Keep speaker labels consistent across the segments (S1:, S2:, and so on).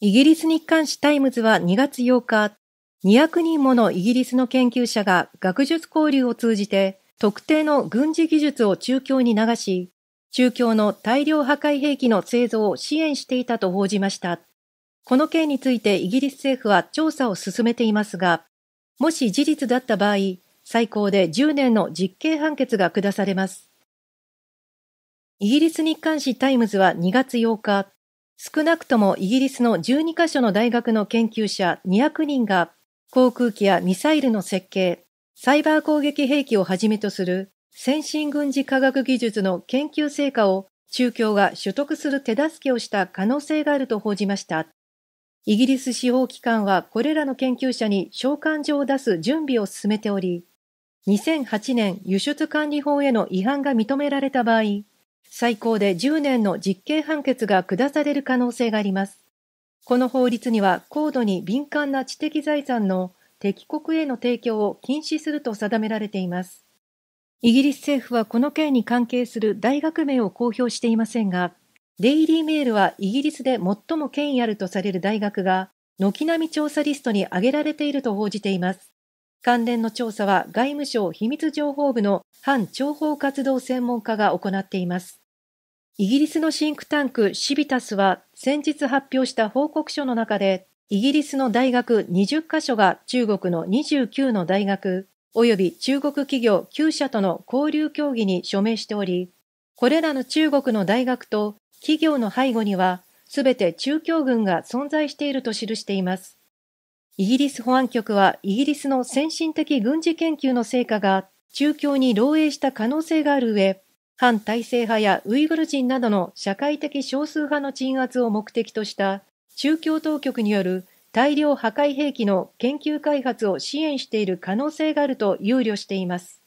S1: イギリス日刊誌タイムズは2月8日、200人ものイギリスの研究者が学術交流を通じて特定の軍事技術を中共に流し、中共の大量破壊兵器の製造を支援していたと報じました。この件についてイギリス政府は調査を進めていますが、もし事実だった場合、最高で10年の実刑判決が下されます。イギリス日刊誌タイムズは2月8日、少なくともイギリスの12カ所の大学の研究者200人が航空機やミサイルの設計、サイバー攻撃兵器をはじめとする先進軍事科学技術の研究成果を中共が取得する手助けをした可能性があると報じました。イギリス司法機関はこれらの研究者に召喚状を出す準備を進めており、2008年輸出管理法への違反が認められた場合、最高で10年の実刑判決が下される可能性があります。この法律には高度に敏感な知的財産の敵国への提供を禁止すると定められています。イギリス政府はこの件に関係する大学名を公表していませんが、デイリーメールはイギリスで最も権威あるとされる大学が、軒並み調査リストに挙げられていると報じています。関連の調査は外務省秘密情報部の反諜報活動専門家が行っています。イギリスのシンクタンクシビタスは先日発表した報告書の中で、イギリスの大学20カ所が中国の29の大学及び中国企業9社との交流協議に署名しており、これらの中国の大学と企業の背後には、すべて中共軍が存在していると記しています。イギリス保安局はイギリスの先進的軍事研究の成果が中共に漏洩した可能性がある上、反体制派やウイグル人などの社会的少数派の鎮圧を目的とした宗教当局による大量破壊兵器の研究開発を支援している可能性があると憂慮しています。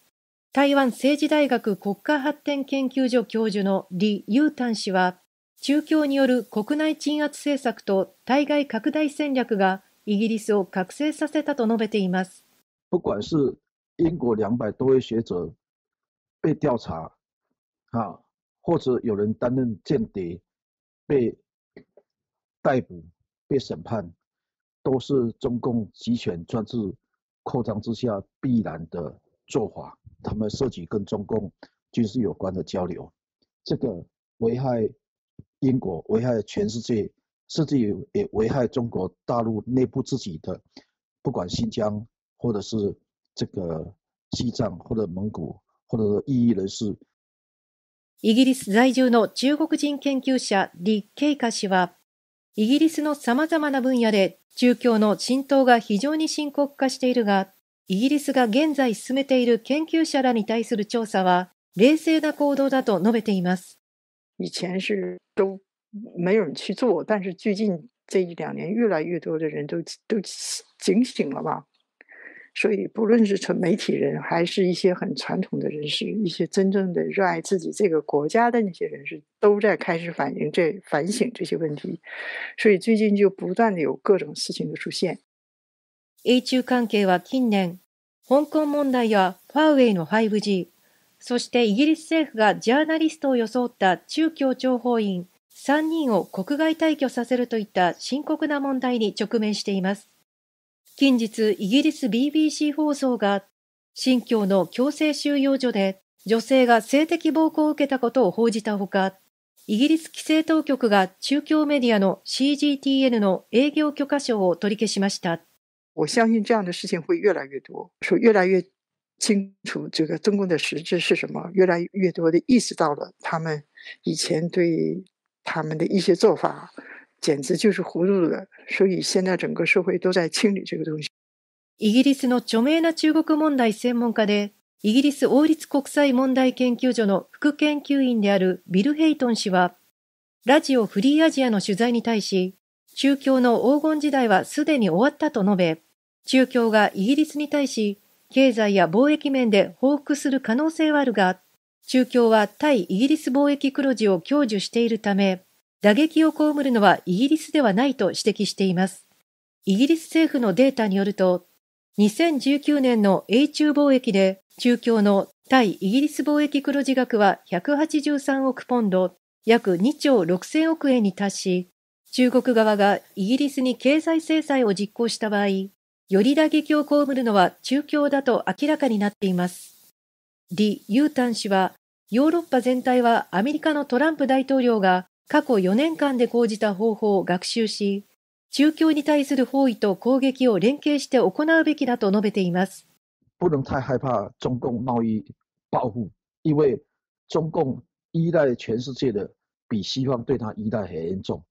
S1: 台湾政治大学国家発展研究所教授の李雄丹氏は、中共による国内鎮圧政策と対外拡大戦略がイギリスを覚醒させたと述べています。
S2: 不管是英国多位学者被查啊，或者有人担任间谍，被逮捕、被审判，都是中共集权专制扩张之下必然的做法。他们涉及跟中共军事有关的交流，这个危害英国、危害全世界，甚至也也危害中国大陆内部自己的，不管新疆，或者是这个西藏，或者蒙古，或者异议人士。
S1: イギリス在住の中国人研究者李慶華氏は、イギリスの様々な分野で中共の浸透が非常に深刻化しているが、イギリスが現在進めている研究者らに対する調査は、冷静な行動
S3: だと述べています。以前是都没有人去做，但是最近这一两年，越来越多的人都都警醒了吧。所以，不论是从媒体人，还是一些很传统的人士，一些真正的热爱自己这个国家的那些人士，都在开始反映这反省这些问题。所以，最近就不断的有各种事情的出现。英中関係は近年、
S1: 香港問題やファーウェイの 5G、そしてイギリス政府がジャーナリストを装った中共情報員三人を国外退去させるといった深刻な問題に直面しています。近日イギリス BBC 放送が新疆の強制収容所で女性が性的暴行を受けたことを報じたほか、イギリス規制当局が中共メディアの
S3: CGTN の営業許可証を取り消しました。我相信这样的事情会越来越多，说越来越清楚这个中共的实质是什么，越来越多的意识到了他们以前对他们的一些做法简直就是所以现在整个社会都在清理这个东西。イギリスの著
S1: 名な中国問題専門家で、イギリス王立国際問題研究所の副研究員であるビル・ヘイトン氏は、ラジオフリーアジアの取材に対し、中共の黄金時代はすでに終わったと述べ、中共がイギリスに対し、経済や貿易面で報復する可能性はあるが、中共は対イギリス貿易黒字を享受しているため、打撃を被るのはイギリスではないと指摘しています。イギリス政府のデータによると、2019年の英中貿易で中共の対イギリス貿易黒字額は183億ポンド、約2兆6000億円に達し、中国側がイギリスに経済制裁を実行した場合、より打撃を被るのは中共だと明らかになっています。李・ユータン氏は、ヨーロッパ全体はアメリカのトランプ大統領が過去4年間，で講じた方法を学習し、中共に対する包囲と攻撃を連携して行うべきだと述べていま
S2: す。不能太害怕中共贸易报复，因为中共依赖全世界的，比西方对他依赖很重。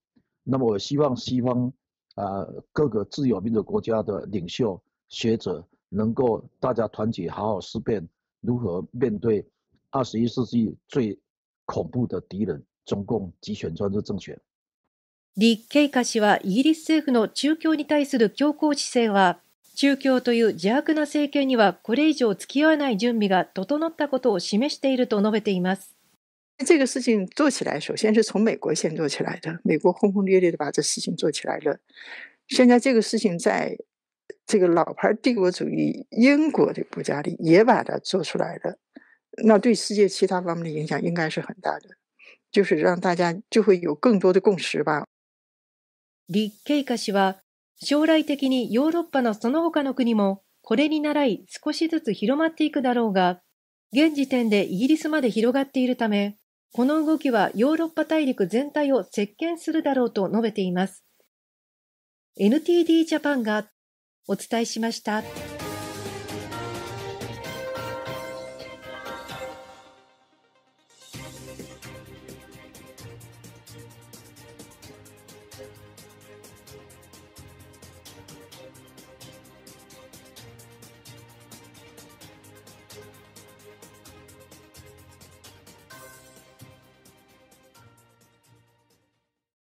S2: 那么，我希望西方啊，各个自由民主国家的领袖、学者能够大家团结，好好思辨如何面对二十一世纪最恐怖的敌人。中共集权专制政权。
S1: リケ華氏は、イギリス政府の中共に対する強硬姿勢は、中共という邪悪な政権にはこれ以上付き合わない準備が整ったことを示していると述べています。
S3: 这个事情做起来，首先是从美国先做起来的。美国轰轰烈烈的把这事情做起来了。现在这个事情在这个老牌帝国主义英国的国家里也把它做出来了。那对世界其他方面的影响应该是很大的。就是让大家就会有更多的共识吧。
S1: 李氏は、将来的にヨーロッパのその他の国もこれに倣い少しずつ広まっていくだろうが、現時点でイギリスまで広がっているため、この動きはヨーロッパ大陸全体を席巻するだろうと述べています。NTD ジャパンがお伝えしました。